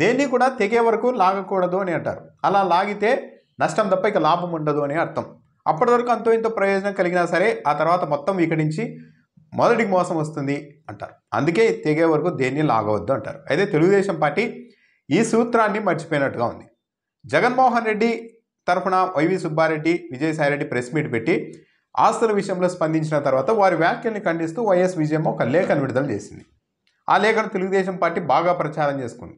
దేన్ని కూడా తెగే వరకు లాగకూడదు అని అంటారు అలా లాగితే నష్టం తప్ప ఇక లాభం ఉండదు అని అర్థం అప్పటి వరకు అంతో ఇంత ప్రయోజనం కలిగినా సరే ఆ తర్వాత మొత్తం వికటించి మొదటికి మోసం వస్తుంది అంటారు అందుకే తెగే వరకు దేన్ని లాగవద్దు అంటారు అయితే తెలుగుదేశం పార్టీ ఈ సూత్రాన్ని మర్చిపోయినట్టుగా ఉంది జగన్మోహన్ రెడ్డి తరఫున వైవి సుబ్బారెడ్డి విజయసాయిరెడ్డి ప్రెస్ మీట్ పెట్టి ఆస్తుల విషయంలో స్పందించిన తర్వాత వారి వ్యాఖ్యల్ని ఖండిస్తూ వైఎస్ విజయమ్మ ఒక లేఖను విడుదల చేసింది ఆ లేఖను తెలుగుదేశం పార్టీ బాగా ప్రచారం చేసుకుంది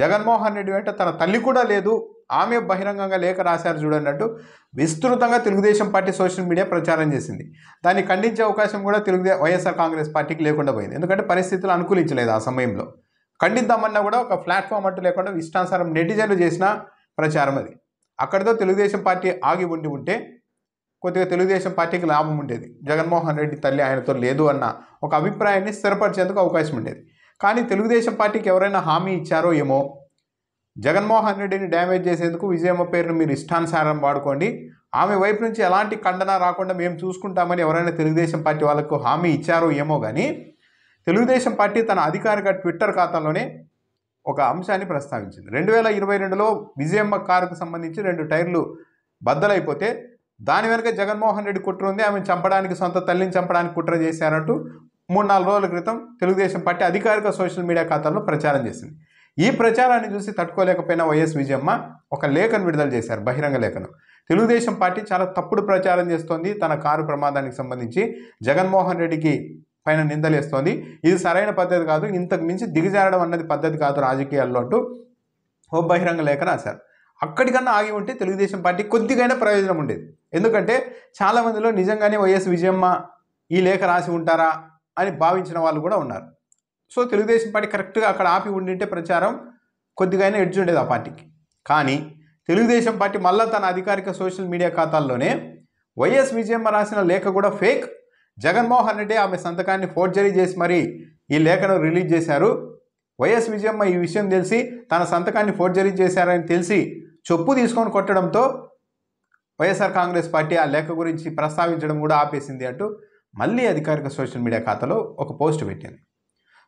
జగన్మోహన్ రెడ్డి వెంట తన తల్లి కూడా లేదు ఆమె బహిరంగంగా లేఖ రాశారు చూడన్నట్టు విస్తృతంగా తెలుగుదేశం పార్టీ సోషల్ మీడియా ప్రచారం చేసింది దాన్ని ఖండించే అవకాశం కూడా తెలుగుదే వైఎస్ఆర్ కాంగ్రెస్ పార్టీకి లేకుండా పోయింది ఎందుకంటే పరిస్థితులు అనుకూలించలేదు ఆ సమయంలో ఖండిద్దామన్నా కూడా ఒక ప్లాట్ఫామ్ అంటూ లేకుండా ఇష్టానుసారం నెటిజన్లు చేసిన ప్రచారం అది అక్కడితో తెలుగుదేశం పార్టీ ఆగి ఉండి ఉంటే కొద్దిగా తెలుగుదేశం పార్టీకి లాభం ఉండేది జగన్మోహన్ రెడ్డి తల్లి ఆయనతో లేదు అన్న ఒక అభిప్రాయాన్ని స్థిరపరిచేందుకు అవకాశం ఉండేది కానీ తెలుగుదేశం పార్టీకి ఎవరైనా హామీ ఇచ్చారో ఏమో జగన్మోహన్ రెడ్డిని డ్యామేజ్ చేసేందుకు విజయమ్మ పేరును మీరు ఇష్టానుసారం వాడుకోండి ఆమె వైపు నుంచి ఎలాంటి ఖండన రాకుండా మేము చూసుకుంటామని ఎవరైనా తెలుగుదేశం పార్టీ వాళ్ళకు హామీ ఇచ్చారో ఏమో కానీ తెలుగుదేశం పార్టీ తన అధికారిక ట్విట్టర్ ఖాతాలోనే ఒక అంశాన్ని ప్రస్తావించింది రెండు వేల ఇరవై రెండులో విజయమ్మ కారుకు సంబంధించి రెండు టైర్లు బద్దలైపోతే దాని వెనుక జగన్మోహన్ రెడ్డి కుట్ర ఉంది ఆమెను చంపడానికి సొంత తల్లిని చంపడానికి కుట్ర చేశారంటూ మూడు నాలుగు రోజుల క్రితం తెలుగుదేశం పార్టీ అధికారిక సోషల్ మీడియా ఖాతాల్లో ప్రచారం చేసింది ఈ ప్రచారాన్ని చూసి తట్టుకోలేకపోయిన వైఎస్ విజయమ్మ ఒక లేఖను విడుదల చేశారు బహిరంగ లేఖను తెలుగుదేశం పార్టీ చాలా తప్పుడు ప్రచారం చేస్తోంది తన కారు ప్రమాదానికి సంబంధించి జగన్మోహన్ రెడ్డికి పైన నిందలేస్తోంది ఇది సరైన పద్ధతి కాదు ఇంతకు మించి దిగజారడం అన్నది పద్ధతి కాదు రాజకీయాల్లో అంటూ ఓ బహిరంగ లేఖ రాశారు అక్కడికన్నా ఆగి ఉంటే తెలుగుదేశం పార్టీ కొద్దిగైనా ప్రయోజనం ఉండేది ఎందుకంటే చాలామందిలో నిజంగానే వైఎస్ విజయమ్మ ఈ లేఖ రాసి ఉంటారా అని భావించిన వాళ్ళు కూడా ఉన్నారు సో తెలుగుదేశం పార్టీ కరెక్ట్గా అక్కడ ఆపి ఉండింటే ప్రచారం కొద్దిగానే ఎడ్జ్ ఉండేది ఆ పార్టీకి కానీ తెలుగుదేశం పార్టీ మళ్ళీ తన అధికారిక సోషల్ మీడియా ఖాతాల్లోనే వైఎస్ విజయమ్మ రాసిన లేఖ కూడా ఫేక్ జగన్మోహన్ రెడ్డి ఆమె సంతకాన్ని ఫోర్జరీ చేసి మరీ ఈ లేఖను రిలీజ్ చేశారు వైఎస్ విజయమ్మ ఈ విషయం తెలిసి తన సంతకాన్ని ఫోర్జరీ చేశారని తెలిసి చొప్పు తీసుకొని కొట్టడంతో వైఎస్ఆర్ కాంగ్రెస్ పార్టీ ఆ లేఖ గురించి ప్రస్తావించడం కూడా ఆపేసింది అంటూ మళ్ళీ అధికారిక సోషల్ మీడియా ఖాతాలో ఒక పోస్ట్ పెట్టింది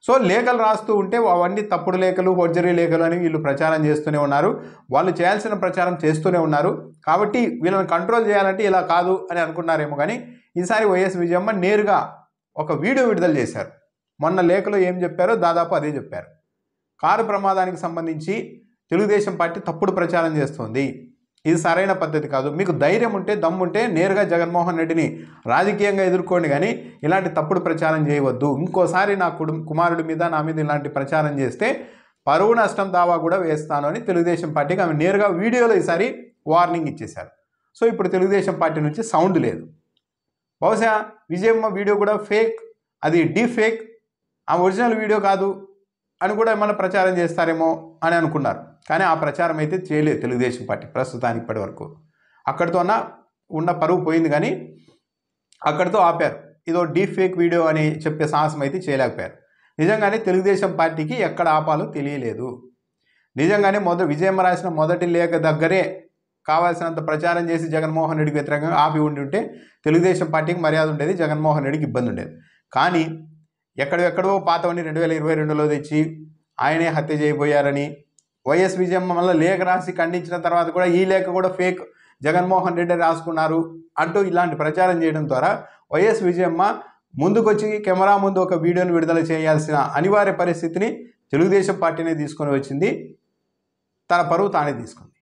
సో లేఖలు రాస్తూ ఉంటే అవన్నీ తప్పుడు లేఖలు హోర్జరీ లేఖలు అని వీళ్ళు ప్రచారం చేస్తూనే ఉన్నారు వాళ్ళు చేయాల్సిన ప్రచారం చేస్తూనే ఉన్నారు కాబట్టి వీళ్ళని కంట్రోల్ చేయాలంటే ఇలా కాదు అని అనుకున్నారేమో కానీ ఈసారి వైఎస్ విజయమ్మ నేరుగా ఒక వీడియో విడుదల చేశారు మొన్న లేఖలో ఏం చెప్పారో దాదాపు అదే చెప్పారు కారు ప్రమాదానికి సంబంధించి తెలుగుదేశం పార్టీ తప్పుడు ప్రచారం చేస్తోంది ఇది సరైన పద్ధతి కాదు మీకు ధైర్యం ఉంటే దమ్ముంటే నేరుగా జగన్మోహన్ రెడ్డిని రాజకీయంగా ఎదుర్కోండి కానీ ఇలాంటి తప్పుడు ప్రచారం చేయవద్దు ఇంకోసారి నా కుటుంబ కుమారుడి మీద నా మీద ఇలాంటి ప్రచారం చేస్తే పరువు నష్టం దావా కూడా వేస్తాను అని తెలుగుదేశం పార్టీకి ఆమె నేరుగా వీడియోలో ఈసారి వార్నింగ్ ఇచ్చేశారు సో ఇప్పుడు తెలుగుదేశం పార్టీ నుంచి సౌండ్ లేదు బహుశా విజయమ్మ వీడియో కూడా ఫేక్ అది డీ ఫేక్ ఆ ఒరిజినల్ వీడియో కాదు అని కూడా ఏమైనా ప్రచారం చేస్తారేమో అని అనుకున్నారు కానీ ఆ ప్రచారం అయితే చేయలేదు తెలుగుదేశం పార్టీ ప్రస్తుతానికి ఇప్పటి వరకు అక్కడితోన ఉన్న పరువు పోయింది కానీ అక్కడితో ఆపారు ఇదో డీప్ ఫేక్ వీడియో అని చెప్పే సాహసం అయితే చేయలేకపోయారు నిజంగానే తెలుగుదేశం పార్టీకి ఎక్కడ ఆపాలో తెలియలేదు నిజంగానే మొదటి విజయం రాసిన మొదటి లేఖ దగ్గరే కావాల్సినంత ప్రచారం చేసి జగన్మోహన్ రెడ్డికి వ్యతిరేకంగా ఆపి ఉండి ఉంటే తెలుగుదేశం పార్టీకి మర్యాద ఉండేది జగన్మోహన్ రెడ్డికి ఇబ్బంది ఉండేది కానీ ఎక్కడెక్కడో పాతవని రెండు వేల ఇరవై రెండులో తెచ్చి ఆయనే హత్య చేయబోయారని వైఎస్ విజయమ్మ మళ్ళీ లేఖ రాసి ఖండించిన తర్వాత కూడా ఈ లేఖ కూడా ఫేక్ జగన్మోహన్ రెడ్డి రాసుకున్నారు అంటూ ఇలాంటి ప్రచారం చేయడం ద్వారా వైఎస్ విజయమ్మ ముందుకొచ్చి కెమెరా ముందు ఒక వీడియోను విడుదల చేయాల్సిన అనివార్య పరిస్థితిని తెలుగుదేశం పార్టీనే తీసుకొని వచ్చింది తన పరువు తానే తీసుకుంది